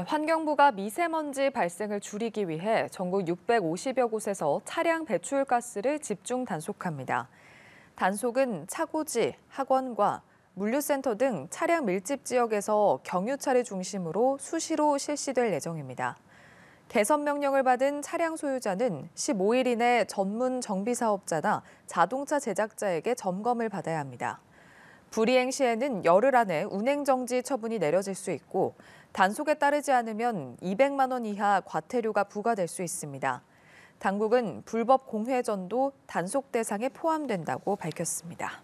네, 환경부가 미세먼지 발생을 줄이기 위해 전국 650여 곳에서 차량 배출가스를 집중 단속합니다. 단속은 차고지, 학원과 물류센터 등 차량 밀집 지역에서 경유차를 중심으로 수시로 실시될 예정입니다. 개선 명령을 받은 차량 소유자는 15일 이내 전문 정비 사업자나 자동차 제작자에게 점검을 받아야 합니다. 불이행 시에는 열흘 안에 운행 정지 처분이 내려질 수 있고 단속에 따르지 않으면 200만 원 이하 과태료가 부과될 수 있습니다. 당국은 불법 공회전도 단속 대상에 포함된다고 밝혔습니다.